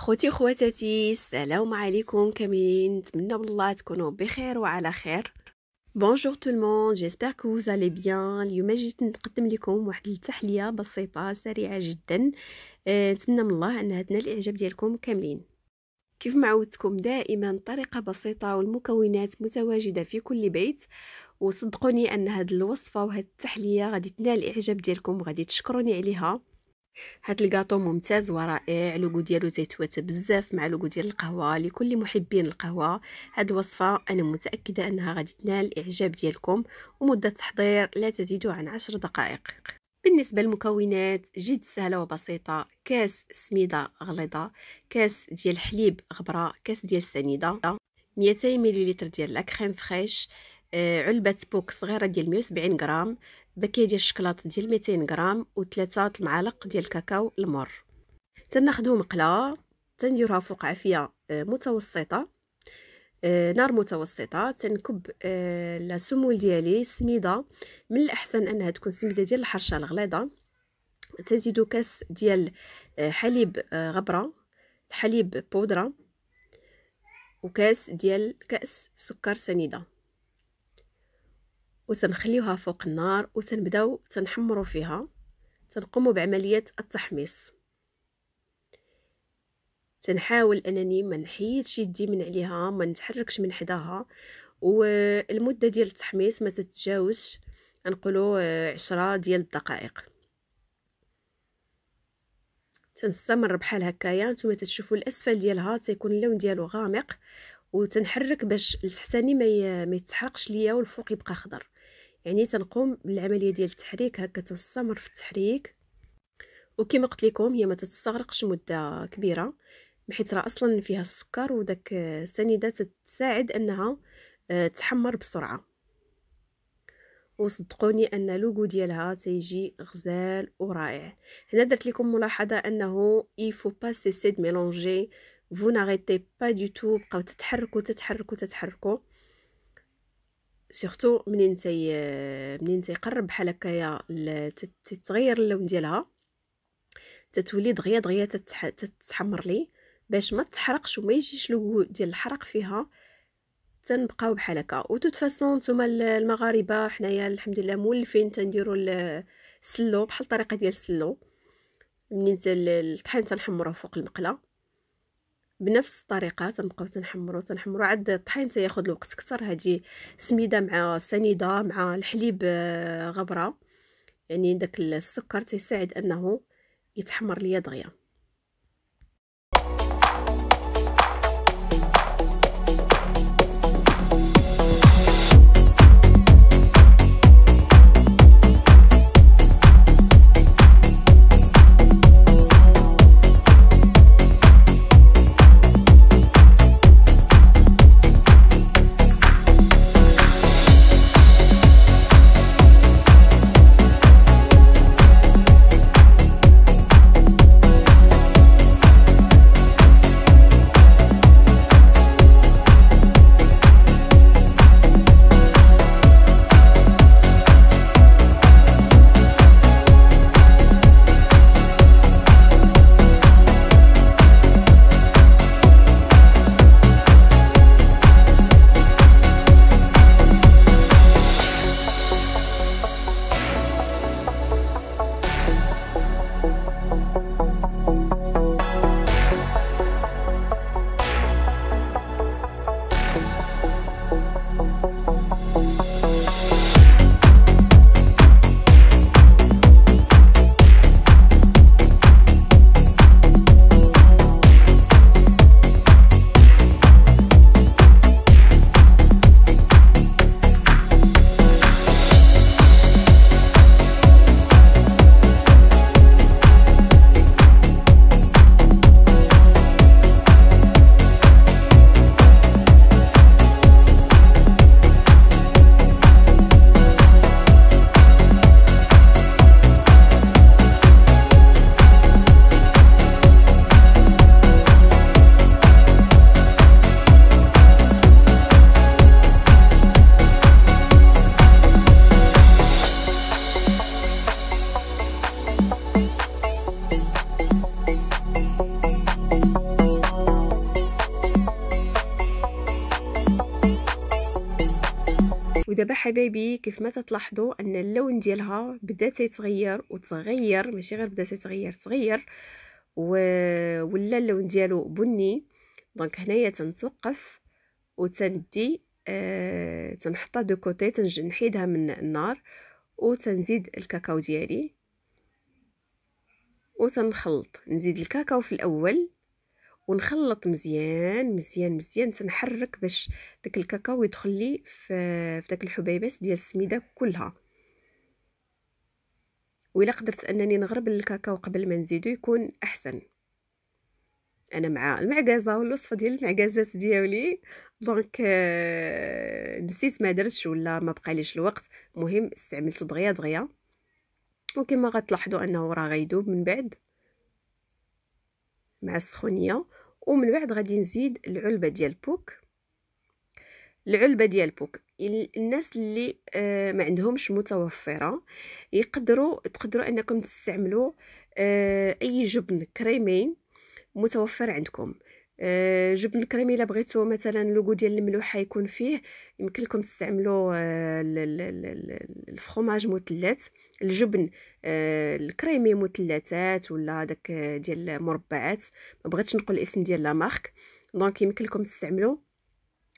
خوتي وخواتاتي السلام عليكم كاملين نتمنى بالله تكونوا بخير وعلى خير بونجور تو le جيسبر كو que vous allez bien اليوم جيت نقدم لكم واحد التحليه بسيطه سريعه جدا آه، نتمنى من الله انها تنال الاعجاب ديالكم كاملين كيف ما عودتكم دائما طريقه بسيطه والمكونات متواجده في كل بيت وصدقوني ان هاد الوصفه وهاد التحليه غادي تنال الاعجاب ديالكم وغادي تشكروني عليها هاد الكاطو ممتاز ورائع لوغو ديالو تيتواتى بزاف مع لوغو ديال القهوه لكل محبين القهوه هاد الوصفه انا متاكده انها غادي تنال الاعجاب ديالكم ومده التحضير لا تزيد عن عشر دقائق بالنسبة للمكونات جد سهلة وبسيطة كاس سميدة غليظة كاس ديال الحليب غبرة كاس ديال سنيدة 200 مليلتر ديال لاكريم فريش آه، علبة بوك صغيرة ديال 170 غرام بكيه ديال الشكلاط ديال 200 غرام وثلاثة المعالق ديال الكاكاو المر تناخدو مقله تنديروها فوق عافيه آه، متوسطه آه، نار متوسطه تنكب آه، سمول ديالي سميده من الاحسن انها تكون سميده ديال الحرشه الغليظه تزيدوا كاس ديال حليب غبره حليب بودره وكاس ديال كاس سكر سنيده وتنخليوها فوق النار وتنبداو تنحمروا فيها تنقوموا بعمليه التحميص تنحاول انني ما نحيدش يدي من عليها ما نتحركش من حداها والمده ديال التحميص ما تتجاوزش نقولوا آه، عشرة ديال الدقائق تنستمر بحال هكايا نتوما تتشوفوا الاسفل ديالها تيكون اللون ديالو غامق وتنحرك باش التحتاني ما يتحرقش ليا والفوق يبقى خضر يعني تنقوم بالعمليه ديال التحريك هكا تنستمر في التحريك وكما قلت لكم هي ما تتستغرقش مده كبيره حيت راه اصلا فيها السكر وداك السنيده تساعد انها آه، تحمر بسرعه وصدقوني ان لوغو ديالها تيجي غزال ورائع هنا درت لكم ملاحظه انه فو با سيسي دو ميلونجي فو ناريتي با دو تو بقاو تتحركوا تتحركوا تتحركوا سيرتو منين تي منين تيقرب بحال هكايا تتغير اللون ديالها تتولي دغيا دغيا تتحمر لي باش ما تحرقش وما يجيش لو ديال الحرق فيها تنبقاو بحال هكا وتوت فاسون نتوما المغاربه حنايا الحمد لله مولفين تنديروا السلو بحال الطريقه ديال السلو منين الطحين تنحمروه فوق المقله بنفس الطريقه تنبقاو تنحمرو تنحمرو عاد الطحين تياخذ الوقت اكثر هذه سميده مع سنيده مع الحليب آه، غبره يعني داك السكر تيساعد انه يتحمر ليا دغيا ودابا حبايبي كيف ما تتلاحظوا ان اللون ديالها بدا تيتغير وتغير ماشي غير بدا تيتغير تغير و... ولا اللون ديالو بني دونك هنايا تنتوقف وتندي آه تنحطها دو كوتي تنحيدها من النار وتنزيد الكاكاو ديالي وتنخلط نزيد الكاكاو في الاول ونخلط مزيان مزيان مزيان تنحرك باش داك الكاكاو يدخل لي في, في داك الحبيبات ديال السميده كلها وإلا قدرت انني نغرب الكاكاو قبل ما نزيدو يكون احسن انا مع المعكازه والوصفه ديال المعكازات ديالي دونك آه، نسيت ما درتش ولا ما بقاليش الوقت مهم استعملت دغيا دغيا وكما غتلاحظوا انه راه غيدوب من بعد مع السخونيه ومن بعد غادي نزيد العلبه ديال بوك العلبه ديال بوك الناس اللي آه، ما عندهمش متوفره يقدروا تقدروا انكم تستعملوا آه، اي جبن كريمين متوفر عندكم آه، جبن كريمي الا بغيتو مثلا لوغو ديال الملوحه يكون فيه يمكن لكم تستعملوا آه، الفرماج الفخوماج مثلث الجبن آه، الكريمي مثلثات ولا داك ديال مربعات ما بغيتش نقول الاسم ديال لا مارك دونك يمكن لكم تستعملوا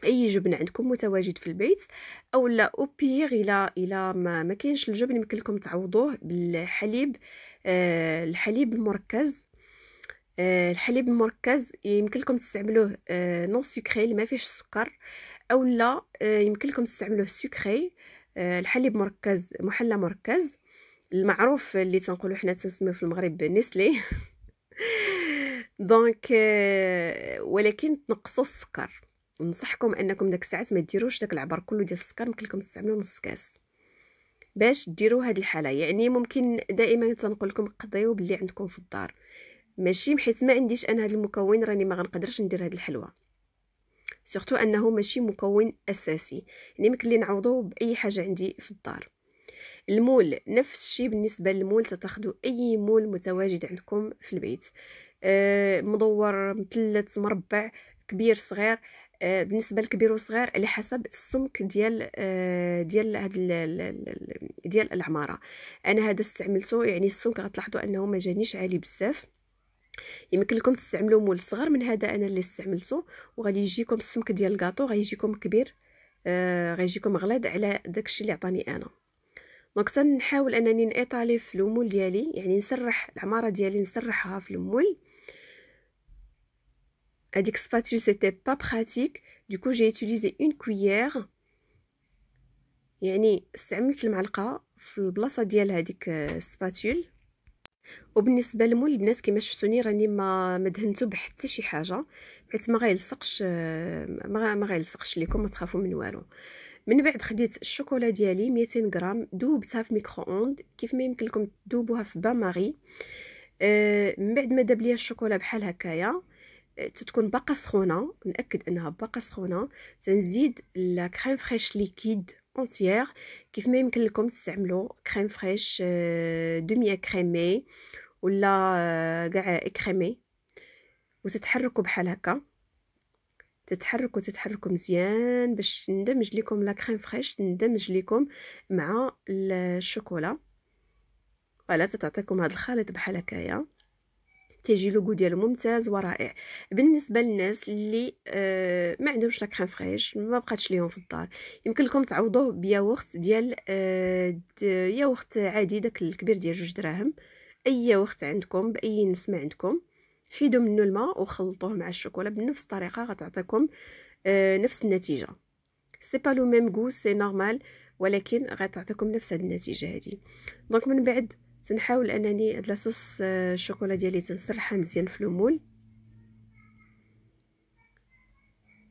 اي جبن عندكم متواجد في البيت او لا او بيغ الا الا ما, ما كاينش الجبن يمكن لكم تعوضوه بالحليب آه الحليب المركز آه، الحليب المركز يمكن لكم تستعملوه نون آه، سكري اللي ما فيهش السكر او لا آه، يمكن لكم تستعملوه سكري الحليب مركز محلى مركز المعروف اللي تنقولوا حنا تنسميوه في المغرب نسلي دونك ولكن تنقصوا السكر ننصحكم انكم داك الساعات ما ديروش داك العبر كله ديال السكر يمكن لكم تستعملوا نص كاس باش ديروا هاد الحاله يعني ممكن دائما تنقول لكم قضيو باللي عندكم في الدار ماشي حيت ما عنديش انا هذا المكون راني ما غنقدرش ندير هذه الحلوه سورتو انه ماشي مكون اساسي يعني ممكن لي نعوضوه باي حاجه عندي في الدار المول نفس الشيء بالنسبه للمول تاخذوا اي مول متواجد عندكم في البيت آه، مدور مثلث مربع كبير صغير آه، بالنسبه لكبير وصغير على حسب السمك ديال آه، ديال هاد ديال العماره انا هذا استعملته يعني السمك غتلاحظوا انه ما جانيش عالي بزاف يمكن لكم تستعملوا مول صغر من هذا انا اللي استعملته وغادي يجيكم السمك ديال الكاطو غيجيكم كبير آه غيجيكم غليظ على داكشي اللي عطاني انا دونك تنحاول انني نايطالي في المول ديالي يعني نسرح العماره ديالي نسرحها في المول هذيك سباتول سيتي با براتيك دوكو جي utilisé اون كويير يعني استعملت المعلقه في البلاصه ديال هذيك السباتول آه، وبالنسبه للمول البنات كما شفتوني راني ما مدهنتو بحتى شي حاجه حيت ما غيلصقش ما, ما غيلصقش لكم ما تخافوا من والو من بعد خديت الشوكولا ديالي 200 غرام دوبتها في ميكرو اوند كيف ما يمكن لكم تذوبوها في با ماري آه، من بعد ما داب ليا الشوكولا بحال هكايا آه، تتكون باقا سخونه ناكد انها باقا سخونه تنزيد لا كريم فريش ليكيد اونتيير كيف ما يمكن لكم تستعملوا كريم فريش دومي كريمي ولا كاع كريمي وتتحركوا بحال هكا تتحركوا تتحركوا مزيان باش تندمج لكم لا كريم فريش تندمج لكم مع الشوكولا فوالا تتعطيكم هذا الخليط بحال هكايا تيجي لوغو ديالو ممتاز ورائع بالنسبه للناس اللي آه ما عندهمش لا كريم فريش ما بقاتش ليهم في الدار يمكن لكم تعوضوه بياوغت ديال آه ياوغت عادي داك الكبير ديال جوج دراهم اي ياوغت عندكم باي نسمه عندكم حيدوا منه الماء وخلطوه مع الشوكولا بنفس الطريقه غتعطيكم آه نفس النتيجه سي با لو ميم غو سي نورمال ولكن غتعطيكم نفس هاد النتيجه هادي دونك من بعد تنحاول انني هاد لاصوص آه، الشوكولا ديالي تنسرحها مزيان في المول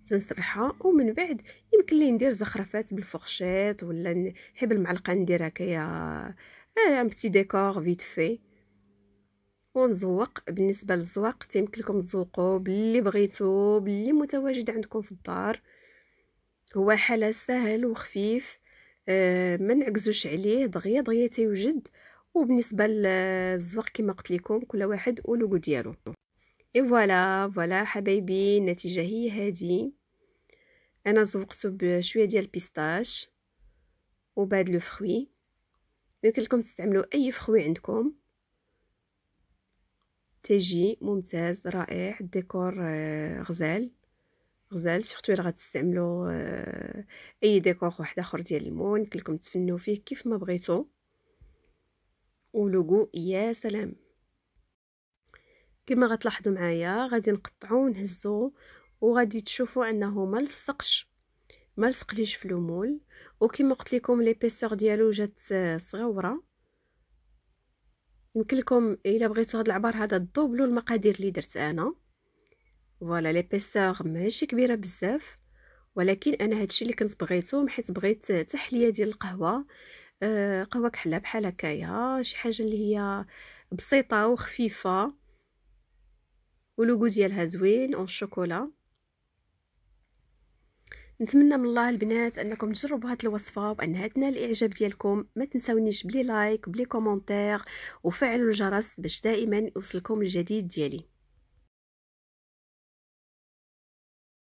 تنسرحها ومن بعد يمكن لي ندير زخرفات بالفرشيط ولا نحب المعلقه ندير هكايا ان آه، بتي ديكور فيت في ونزوق بالنسبه للزواق تيمكن لكم تزوقوا باللي بغيتو باللي متواجد عندكم في الدار هو حاله سهل وخفيف آه ما نعكزوش عليه دغيا دغيا تيوجد وبالنسبه للزوق كما قلت لكم كل واحد ولوغو ديالو اي فوالا فوالا حبايبي النتيجه هي هذه انا زوقته بشويه ديال البيستاش وبعد لو فروي يمكن لكم تستعملوا اي فخوي عندكم تيجي ممتاز رائع الديكور آه، غزال غزال سورتو الا غتستعملوا آه، اي ديكور واحد اخر ديال الليمون يمكن لكم تفنوا فيه كيف ما بغيتو ولوغو يا سلام كما غتلاحظوا معايا غادي نقطعو ونهزو وغادي تشوفوا انه ما لصقش ما لصقليش في المول وكما قلت لكم ليبيسور ديالو جات صغيره يمكن لكم الا بغيتو هذا العبار هذا دوبلو المقادير اللي درت انا فوالا ليبيسور ماشي كبيره بزاف ولكن انا هادشي اللي كنت بغيتو حيت بغيت تحليه ديال القهوه آه، قهوه كحله بحال هكايا شي حاجه اللي هي بسيطه وخفيفه ولوغو ديالها زوين اون شوكولا نتمنى من الله البنات انكم تجربوا هذه الوصفه وانها تنال الاعجاب ديالكم ما تنساونيش بلي لايك بلي كومونتير وفعلوا الجرس باش دائما يوصلكم الجديد ديالي